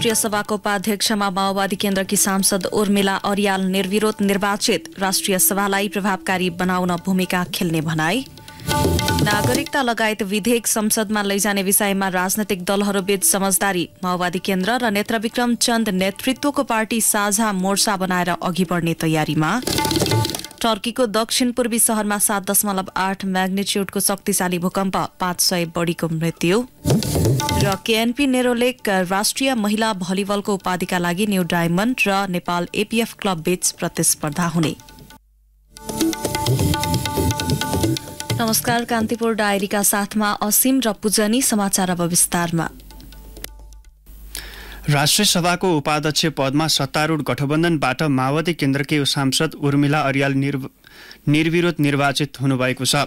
राष्ट्रिय सभाको उपाध्यक्षमा माओवादी केन्द्रकी सांसद उर्मिला अरियाल निर्विरोध निर्वाचित राष्ट्रिय सभालाई प्रभावकारी बनाउन भूमिका खेल्ने भनाई नागरिकता लगायत विधेयक संसदमा लैजाने विषयमा राजनैतिक दलहरूबीच समझदारी माओवादी केन्द्र र नेत्रविक्रम चन्द नेतृत्वको पार्टी साझा मोर्चा बनाएर अघि बढ्ने तयारीमा टर्कीको दक्षिण पूर्वी सहरमा सात दशमलव आठ म्याग्नेच्युडको शक्तिशाली भूकम्प पाँच सय बढीको मृत्यु र केएनपी नेरोलेक राष्ट्रिय महिला भलिबलको उपाधिका लागि न्यू डायमण्ड र नेपाल एपीएफ क्लब बीच प्रतिस्पर्धा हुने नमस्कार कान्तिपुर डायरीका साथमा असीम र पूजनी समाचार अब विस्तारमा राष्ट्रिय सभाको उपाध्यक्ष पदमा सत्तारूढ गठबन्धनबाट माओवादी केन्द्रकै सांसद उर्मिला अर्याल निर्व निर्विरोध निर्वाचित हुनुभएको छ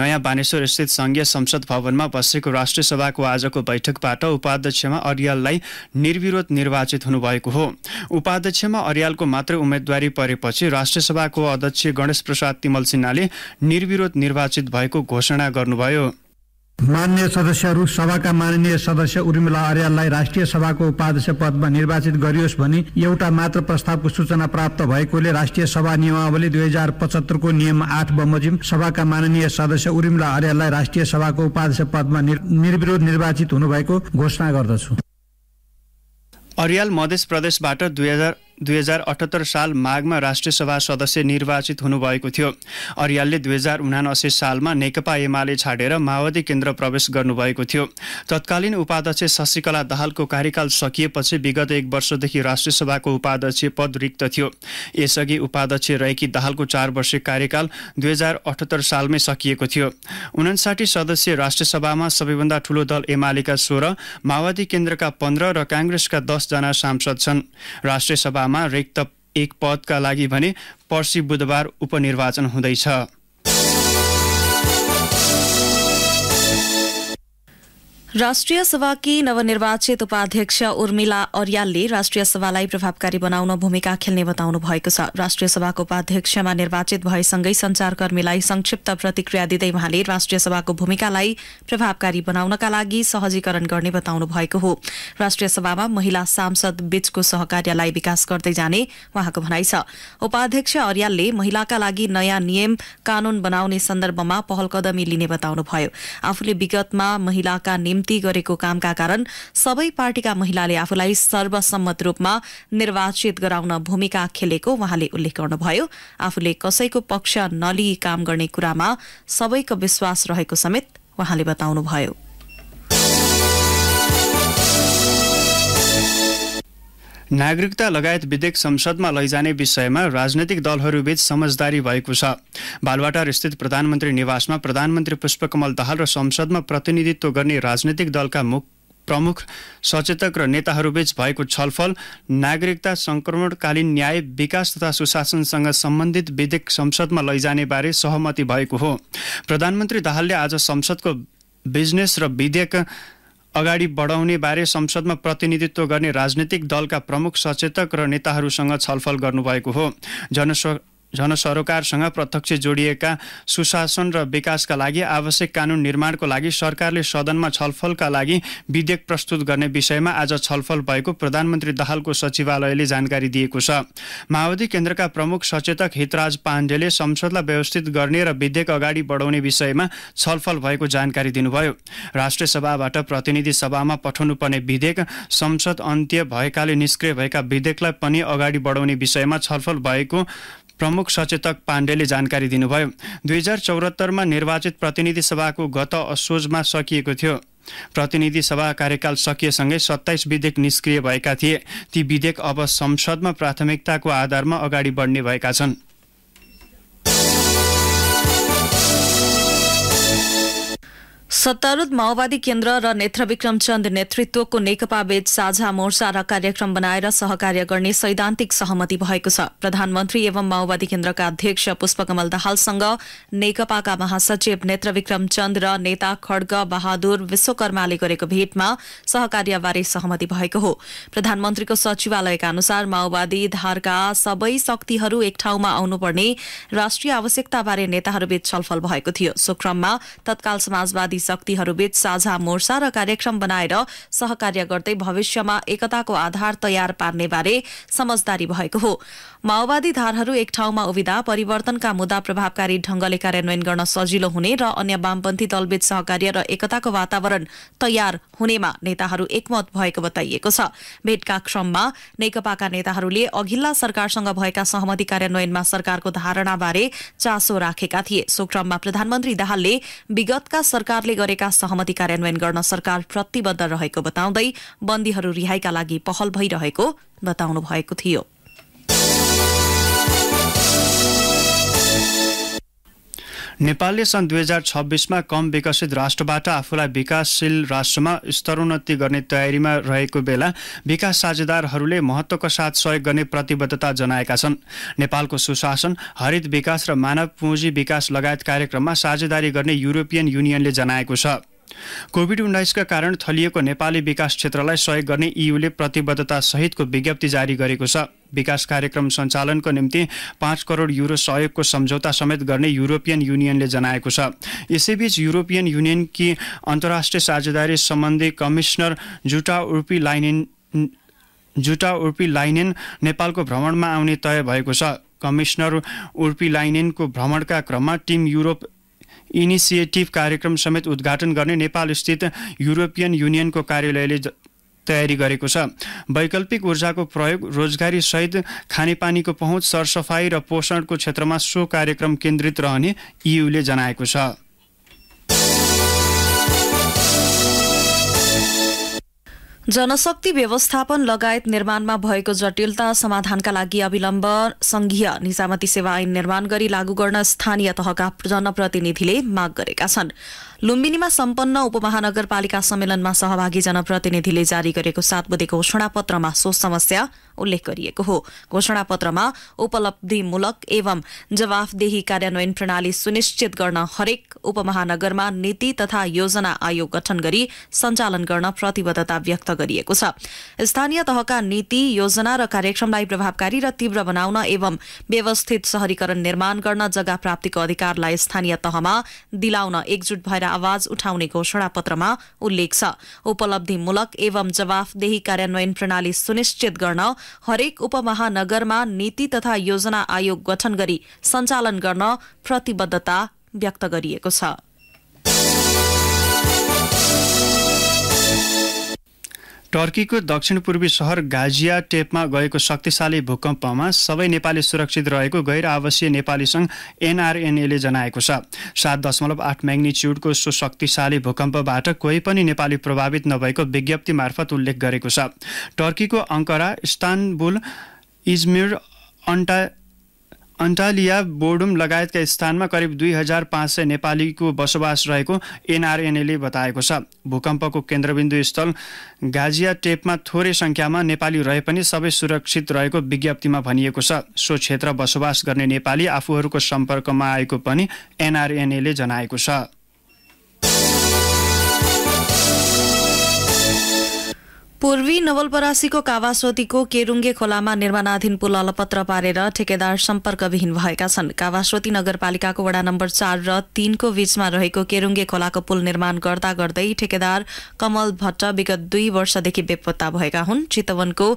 नयाँ बानेश्वर स्थित संघीय संसद भवनमा बसेको राष्ट्रिय सभाको आजको बैठकबाट उपाध्यक्षमा अर्याललाई निर्विरोध निर्वाचित हुनुभएको हो उपाध्यक्षमा अर्यालको मात्र उम्मेदवारी परेपछि राष्ट्रिय सभाको अध्यक्ष गणेश प्रसाद तिमल सिन्हाले निर्विरोध निर्वाचित भएको घोषणा गर्नुभयो मान्य सदस्यहरू सभाका माननीय सदस्य उर्मिला अर्याललाई राष्ट्रिय सभाको उपाध्यक्ष पदमा निर्वाचित गरियोस् भनी एउटा मात्र प्रस्तावको सूचना प्राप्त भएकोले राष्ट्रिय सभा नियमावली दुई हजार पचहत्तरको नियम आठ बमोजिम सभाका माननीय सदस्य उर्मिला अर्याललाई राष्ट्रिय सभाको उपाध्यक्ष पदमा निर्विरोध निर्वाचित हुनुभएको घोषणा गर्दछु अर्याल मधेस प्रदेशबाट दुई हजार दुई हजार अठहत्तर साल माघमा राष्ट्रिय सभा सदस्य निर्वाचित हुनुभएको थियो अर्यालले दुई हजार उनासी सालमा नेकपा एमाले छाडेर माओवादी केन्द्र प्रवेश गर्नुभएको थियो तत्कालीन उपाध्यक्ष शशिकला दाहालको कार्यकाल सकिएपछि विगत एक वर्षदेखि राष्ट्रिय सभाको उपाध्यक्ष पद रिक्त थियो यसअघि उपाध्यक्ष रहेकी दाहालको चार वर्षीय कार्यकाल दुई हजार अठहत्तर सालमै सकिएको थियो उनासाठी सदस्य राष्ट्रिय सभामा सबैभन्दा ठूलो दल एमालेका सोह्र माओवादी केन्द्रका पन्ध्र र काङ्ग्रेसका दसजना सांसद छन् राष्ट्रिय सभा जिल्लामा रिक्त एक पदका लागि भने पर्सि बुधबार उपनिर्वाचन हुँदैछ राष्ट्रिय सभाकी नवनिर्वाचित उपाध्यक्ष उर्मिला अर्यालले राष्ट्रिय सभालाई प्रभावकारी बनाउन भूमिका खेल्ने बताउनु भएको छ राष्ट्रिय सभाको उपाध्यक्षमा निर्वाचित भएसँगै संचारकर्मीलाई संक्षिप्त प्रतिक्रिया दिँदै वहाँले राष्ट्रिय सभाको भूमिकालाई प्रभावकारी बनाउनका लागि सहजीकरण गर्ने बताउनु भएको हो राष्ट्रिय सभामा महिला सांसद बीचको सहकार्यलाई विकास गर्दै जाने उहाँको भनाइ छ उपाध्यक्ष अर्यालले महिलाका लागि नयाँ नियम कानून बनाउने सन्दर्भमा पहल लिने बताउनुभयो आफूले विगतमा महिलाका निम्ति निम्ति गरेको कामका कारण सबै पार्टीका महिलाले आफूलाई सर्वसम्मत रूपमा निर्वाचित गराउन भूमिका खेलेको उहाँले उल्लेख गर्नुभयो आफूले कसैको पक्ष नलिई काम गर्ने कुरामा सबैको विश्वास रहेको समेत उहाँले बताउनुभयो नागरिकता लगायत विधेयक संसदमा लैजाने विषयमा राजनैतिक दलहरूबीच समझदारी भएको छ बालवाटार स्थित प्रधानमन्त्री निवासमा प्रधानमन्त्री पुष्पकमल दाहाल र संसदमा प्रतिनिधित्व गर्ने राजनैतिक दलका मुख प्रमुख सचेतक र नेताहरूबीच भएको छलफल नागरिकता सङ्क्रमणकालीन न्याय विकास तथा सुशासनसँग सम्बन्धित विधेयक संसदमा लैजाने बारे सहमति भएको हो प्रधानमन्त्री दाहालले आज संसदको बिजनेस र विधेयक अगाडि बढाउने बारे संसदमा प्रतिनिधित्व गर्ने राजनीतिक दलका प्रमुख सचेतक र नेताहरूसँग छलफल गर्नुभएको हो जनस्व जनसरोकारसँग प्रत्यक्ष जोडिएका सुशासन र विकासका लागि आवश्यक कानुन निर्माणको लागि सरकारले सदनमा छलफलका लागि विधेयक प्रस्तुत गर्ने विषयमा आज छलफल भएको प्रधानमन्त्री दाहालको सचिवालयले जानकारी दिएको छ माओवादी केन्द्रका प्रमुख सचेतक हितराज पाण्डेले संसदलाई व्यवस्थित गर्ने र विधेयक अगाडि बढाउने विषयमा छलफल भएको जानकारी दिनुभयो राष्ट्रिय सभाबाट प्रतिनिधि सभामा पठाउनुपर्ने विधेयक संसद अन्त्य भएकाले निष्क्रिय भएका विधेयकलाई पनि अगाडि बढाउने विषयमा छलफल भएको प्रमुख सचेतक पाण्डेले जानकारी दिनुभयो दुई हजार चौहत्तरमा निर्वाचित प्रतिनिधि सभाको गत असोजमा सकिएको थियो प्रतिनिधि सभा कार्यकाल सकिएसँगै सत्ताइस विधेयक निष्क्रिय भएका थिए ती विधेयक अब संसदमा प्राथमिकताको आधारमा अगाडि बढ्ने भएका छन् सत्तारूढ़ माओवादी केन्द्र र नेत्र विक्रम चन्द नेतृत्वको नेकपाबीच साझा मोर्चा र कार्यक्रम बनाएर सहकार्य गर्ने सैद्धान्तिक सहमति भएको छ प्रधानमन्त्री एवं माओवादी केन्द्रका अध्यक्ष पुष्पकमल दाहालसँग नेकपाका महासचिव नेत्र विक्रम चन्द र नेता खड्ग बहादुर विश्वकर्माले गरेको भेटमा सहकार्यबारे सहमति भएको हो प्रधानमन्त्रीको सचिवालयका अनुसार माओवादी धारका सबै शक्तिहरू एक ठाउँमा आउनुपर्ने राष्ट्रिय आवश्यकताबारे नेताहरूबीच छलफल भएको थियो सो क्रममा तत्काल समाजवादी शक्तिहरूबीच साझा मोर्चा र कार्यक्रम बनाएर सहकार्य गर्दै भविष्यमा एकताको आधार तयार पार्ने बारे समझदारी भएको हो माओवादी धारहरू एक ठाउँमा उभिदा परिवर्तनका मुद्दा प्रभावकारी ढंगले कार्यान्वयन गर्न सजिलो हुने र अन्य वामपन्थी दलबीच सहकार्य र एकताको वातावरण तयार हुनेमा नेताहरू एकमत भएको बताइएको छ भेटका क्रममा नेकपाका नेताहरूले अघिल्ला सरकारसँग भएका सहमति कार्यान्वयनमा सरकारको धारणाबारे चासो राखेका थिए सो क्रममा प्रधानमन्त्री दाहालले विगतका सरकार सरकारले गरेका सहमति कार्यान्वयन गर्न सरकार प्रतिबद्ध रहेको बताउँदै बन्दीहरू रिहाईका लागि पहल भइरहेको बताउनु भएको थियो नेपालले सन् दुई हजार छब्बिसमा कम विकसित राष्ट्रबाट आफूलाई विकासशील राष्ट्रमा स्तरोन्नति गर्ने तयारीमा रहेको बेला विकास साझेदारहरूले महत्त्वको साथ सहयोग गर्ने प्रतिबद्धता जनाएका छन् नेपालको सुशासन हरित विकास र मानव पुँजी विकास लगायत कार्यक्रममा साझेदारी गर्ने युरोपियन युनियनले जनाएको छ कोभिड उन्नाइसका कारण थलिएको नेपाली विकास क्षेत्रलाई सहयोग गर्ने इयुले प्रतिबद्धतासहितको विज्ञप्ति जारी गरेको छ विकास कार्यक्रम सञ्चालनको निम्ति पाँच करोड युरो सहयोगको सम्झौता समेत गर्ने युरोपियन युनियनले जनाएको छ यसैबीच युरोपियन युनियन कि अन्तर्राष्ट्रिय साझेदारी सम्बन्धी कमिसनर जुटा उर्पी लाइनेन जुटा उर्पी लाइनेन नेपालको भ्रमणमा आउने तय भएको छ कमिसनर उर्पी लाइनेनको भ्रमणका क्रममा टिम युरोप इनिसिएटिभ कार्यक्रम समेत उद्घाटन गर्ने नेपालस्थित युरोपियन युनियनको कार्यालयले तयारी गरेको छ वैकल्पिक ऊर्जाको प्रयोग रोजगारी सहित खानेपानीको पहुँच सरसफाई र पोषणको क्षेत्रमा सो कार्यक्रम केन्द्रित रहने इयुले जनाएको छ जनशक्ति व्यवस्थापन लगायत निर्माणमा भएको जटिलता समाधानका लागि अविलम्ब संघीय निजामती सेवा ऐन निर्माण गरी लागू गर्न स्थानीय तहका जनप्रतिनिधिले माग गरेका छन् लुम्बिनीमा सम्पन्न उपमहानगरपालिका सम्मेलनमा सहभागी जनप्रतिनिधिले जारी गरेको सात घोषणा पत्रमा सो समस्या उल्लेख गरिएको हो घोषणा पत्रमा उपलब्धिमूलक एवं जवाफदेही कार्यान्वयन प्रणाली सुनिश्चित गर्न हरेक उपमहानगरमा नीति तथा योजना आयोग गठन गरी सञ्चालन गर्न प्रतिबद्धता व्यक्त गरिएको छ स्थानीय तहका नीति योजना र कार्यक्रमलाई प्रभावकारी र तीव्र बनाउन एवं व्यवस्थित शहरीकरण निर्माण गर्न जग्गा प्राप्तिको अधिकारलाई स्थानीय तहमा दिलाउन एकजुट भएर आवाज उठाउने घोषणा पत्रमा उल्लेख छ उपलब्धिमूलक एवं जवाफदेही कार्यान्वयन प्रणाली सुनिश्चित गर्न हरेक उपमहानगरमा नीति तथा योजना आयोग गठन गरी सञ्चालन गर्न प्रतिबद्धता व्यक्त गरिएको छ टर्कीको दक्षिण पूर्वी सहर गाजिया टेपमा गएको शक्तिशाली भूकम्पमा सबै नेपाली सुरक्षित रहेको गैर आवासीय नेपाली सङ्घ एनआरएनएले जनाएको छ सात दशमलव आठ म्याग्निच्युडको सो शक्तिशाली भूकम्पबाट कोही पनि नेपाली प्रभावित नभएको विज्ञप्ति मार्फत उल्लेख गरेको छ टर्कीको अङ्करा इस्तानबुल इजमिर अन्टा अन्टालिया बोर्डुम लगायतका स्थानमा करिब दुई हजार पाँच सय नेपालीको बसोबास रहेको एनआरएनएले बताएको छ भूकम्पको केन्द्रबिन्दु स्थल गाजिया टेपमा थोरै सङ्ख्यामा नेपाली रहे पनि सबै सुरक्षित रहेको विज्ञप्तिमा भनिएको छ सो क्षेत्र बसोबास गर्ने नेपाली आफूहरूको सम्पर्कमा आएको पनि एनआरएनएले जनाएको छ पूर्वी नवलपरासीको कावास्वतीको केरुङ्गे खोलामा निर्माणाधीन पुल अलपत्र पारेर ठेकेदार सम्पर्कविहीन भएका छन् कावास्वती नगरपालिकाको वडा नम्बर चार र तीनको बीचमा रहेको केरुङ्गे खोलाको पुल निर्माण गर्दा गर्दै ठेकेदार कमल भट्ट विगत दुई वर्षदेखि बेपत्ता भएका हुन् चितवनको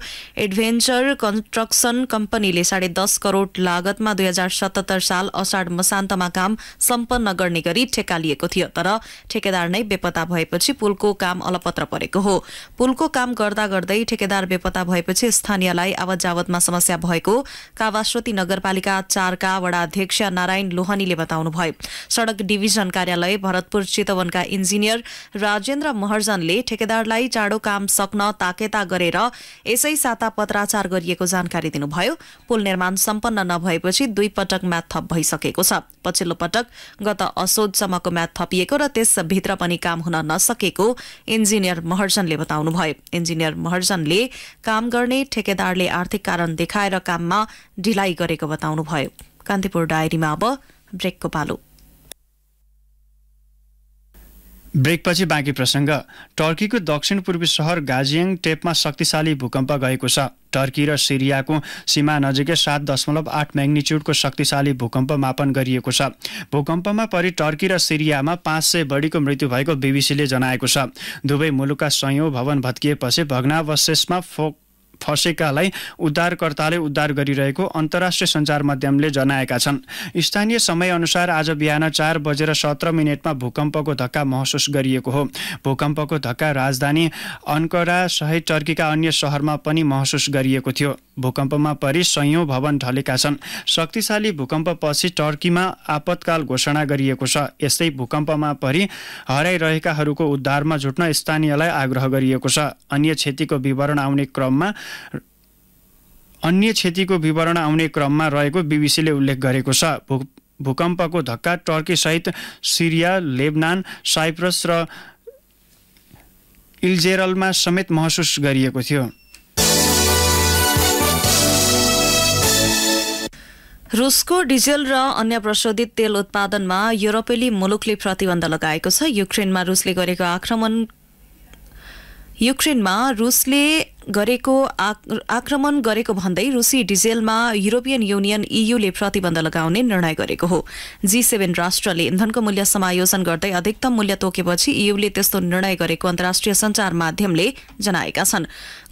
एडभेन्चर कन्स्ट्रक्सन कम्पनीले साढे दस करोड लागतमा दुई हजार सतहत्तर साल असाढ मसान्तमा काम सम्पन्न गर्ने गरी ठेका लिएको थियो तर ठेकेदार नै बेपत्ता भएपछि पुलको काम अलपत्र परेको हो पुलको काम काम गर्दा गर्दै ठेकेदार बेपत्ता भएपछि स्थानीयलाई आवत जावतमा समस्या भएको कावाश्रोती नगरपालिका चारका वडा अध्यक्ष नारायण लोहनीले बताउनुभयो सड़क डिभिजन कार्यालय भरतपुर चितवनका इन्जिनियर राजेन्द्र महर्जनले ठेकेदारलाई चाँडो काम सक्न ताकेता गरेर यसै साता पत्राचार गरिएको जानकारी दिनुभयो पुल निर्माण सम्पन्न नभएपछि दुई पटक म्याथ थप भइसकेको छ पछिल्लो पटक गत असोजसम्मको म्याथ थपिएको र त्यसभित्र पनि काम हुन नसकेको इन्जिनियर महर्जनले बताउनुभयो इन्जिनियर महर्जनले काम गर्ने ठेकेदारले आर्थिक कारण देखाएर काममा ढिलाइ गरेको बताउनुभयो कान्तिपुर डायरीमा अब ब्रेकको पालो ब्रेकपछि बाँकी प्रसङ्ग टर्कीको दक्षिण पूर्वी सहर गाजियङ टेपमा शक्तिशाली भूकम्प गएको छ टर्की र सिरियाको सीमा नजिकै सात दशमलव आठ म्याग्निच्युडको शक्तिशाली भूकम्प मापन गरिएको छ भूकम्पमा परि टर्की र सिरियामा पाँच सय बढीको मृत्यु भएको बिबिसीले जनाएको छ दुवै मुलुकका सयौँ भवन भत्किएपछि भग्नावशेषमा फोक फसेकालाई उद्धारकर्ताले उद्धार गरिरहेको अन्तर्राष्ट्रिय सञ्चार माध्यमले जनाएका छन् स्थानीय समयअनुसार आज बिहान चार बजेर सत्र मिनटमा भूकम्पको धक्का महसुस गरिएको हो भूकम्पको धक्का राजधानी अन्करा सहित टर्कीका अन्य सहरमा पनि महसुस गरिएको थियो भूकम्पमा परि सयौँ भवन ढलेका छन् शक्तिशाली भूकम्पपछि टर्कीमा आपतकाल घोषणा गरिएको छ यस्तै भूकम्पमा परि हराइरहेकाहरूको उद्धारमा जुट्न स्थानीयलाई आग्रह गरिएको छ अन्य क्षतिको विवरण आउने क्रममा अन्य क्षतिको विवरण आउने क्रममा रहेको बिबिसीले उल्लेख गरेको छ भू भूकम्पको धक्का टर्कीसहित सिरिया लेबनान साइप्रस र इल्जेरलमा समेत महसुस गरिएको थियो रुसको डिजेल र अन्य प्रशोधित तेल उत्पादनमा युरोपेली मुलुकले प्रतिबन्ध लगाएको छ युक्रेनमा रुसले गरेको आक्रमण युक्रेनमा रुसले गरेको आक्रमण गरेको भन्दै रुसी डिजेलमा युरोपियन युनियन ईयूले प्रतिबन्ध लगाउने निर्णय गरेको हो जी सेभेन राष्ट्रले इन्धनको मूल्य समायोजन गर्दै अधिकतम मूल्य तोकेपछि ईयूले त्यस्तो निर्णय गरेको अन्तर्राष्ट्रिय संचार माध्यमले जनाएका छन्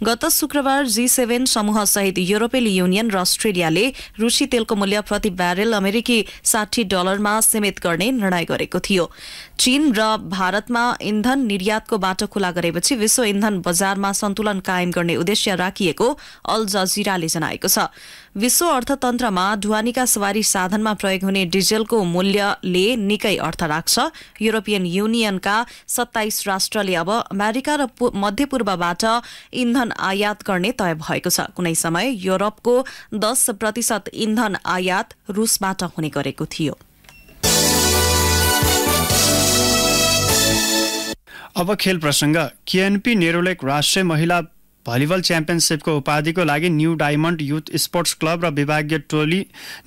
गत शुक्रबार जी सेभेन समूहसहित युरोपियन युनियन र अस्ट्रेलियाले रुसी तेलको मूल्य प्रति ब्यारेल अमेरिकी साठी डलरमा सीमित गर्ने निर्णय गरेको थियो चीन र भारतमा इन्धन निर्यातको बाटो खुला गरेपछि विश्व इन्धन बजारमा सन्तुलन कायम गर्ने गर्ने उद्देश्य राखिएको अल जजिराले जनाएको छ विश्व अर्थतन्त्रमा ढुवानीका सवारी साधनमा प्रयोग हुने डिजेलको मूल्यले निकै अर्थ राख्छ युरोपियन युनियनका सत्ताइस राष्ट्रले अब अमेरिका र मध्यपूर्वबाट इन्धन आयात गर्ने तय भएको छ कुनै समय युरोपको दस प्रतिशत इन्धन आयात रुसबाट हुने गरेको थियो अब खेल प्रसङ्ग केएनपी नेरोलेक राष्ट्रिय महिला भलिबल च्याम्पियनसिपको उपाधिको लागि new diamond youth sports club र विभागीय टोली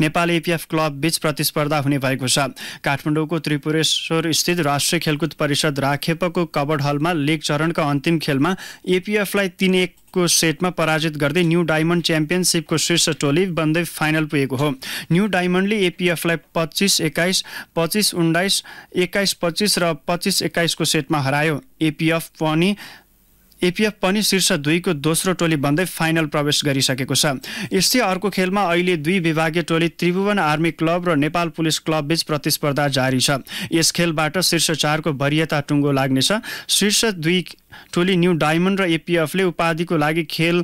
नेपाल एपिएफ क्लब बीच प्रतिस्पर्धा हुने भएको छ काठमाडौँको त्रिपुरेश्वर स्थित राष्ट्रिय खेलकुद परिषद राखेपको कबड हलमा लिग चरणका अन्तिम खेलमा एपिएफलाई तिन एक को सेटमा पराजित गर्दै न्यू डायमन्ड च्याम्पियनसिपको शीर्ष टोली बन्दै फाइनल पुगेको हो न्यू डायमन्डले एपिएफलाई पच्चिस एक्काइस पच्चिस उन्नाइस एक्काइस पच्चिस र पच्चिस एक्काइसको सेटमा हरायो एपिएफ पनि एपिएफ पनि शीर्ष दुईको दोस्रो टोली बन्दै फाइनल प्रवेश गरिसकेको छ यस्तै अर्को खेलमा अहिले दुई विभागीय टोली त्रिभुवन आर्मी क्लब र नेपाल पुलिस क्लब बीच प्रतिस्पर्धा जारी छ यस खेलबाट शीर्ष चारको वरियता टुङ्गो लाग्नेछ शीर्ष दुई टोली न्यू डायमन्ड र एपिएफले उपाधिको लागि खेल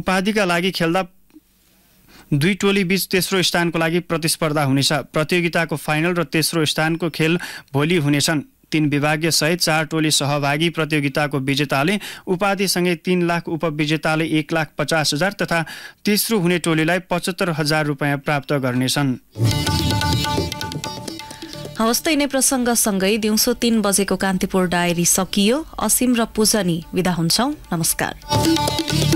उपाधिका लागि खेल्दा दुई टोली बीच तेस्रो स्थानको लागि प्रतिस्पर्धा हुनेछ प्रतियोगिताको फाइनल र तेस्रो स्थानको खेल भोलि हुनेछन् तीन विभागीय सहित चार टोली सहभागी प्रतियोगिताको विजेताले उपाधिसँगै तीन लाख उपविजेताले एक लाख पचास हजार तथा तेस्रो हुने टोलीलाई पचहत्तर हजार रुपियाँ प्राप्त गर्नेछन् हवस् त यिनै प्रसङ्गसँगै दिउँसो तिन बजेको कान्तिपुर डायरी सकियो असीम र पूजनी विदा हुन्छौँ नमस्कार